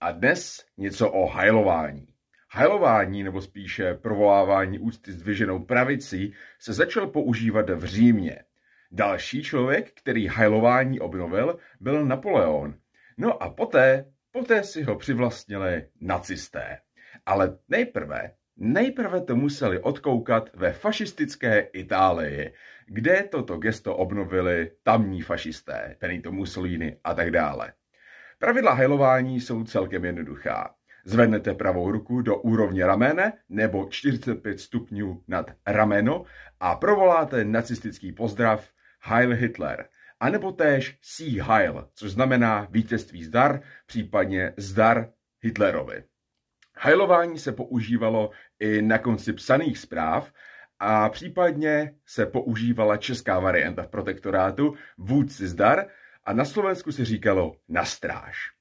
A dnes něco o hajlování. Hajlování, nebo spíše provolávání úcty s dvěženou pravicí, se začal používat v Římě. Další člověk, který hajlování obnovil, byl Napoleon. No a poté, poté si ho přivlastnili nacisté. Ale nejprve, nejprve to museli odkoukat ve fašistické Itálii, kde toto gesto obnovili tamní fašisté, Benito Mussolini a tak dále. Pravidla hajlování jsou celkem jednoduchá. Zvednete pravou ruku do úrovně ramene nebo 45 stupňů nad rameno a provoláte nacistický pozdrav Heil Hitler, anebo též Sea Heil, což znamená vítězství zdar, případně zdar Hitlerovi. Hajlování se používalo i na konci psaných zpráv a případně se používala česká varianta v protektorátu vůdci zdar, a na Slovensku se říkalo na stráž.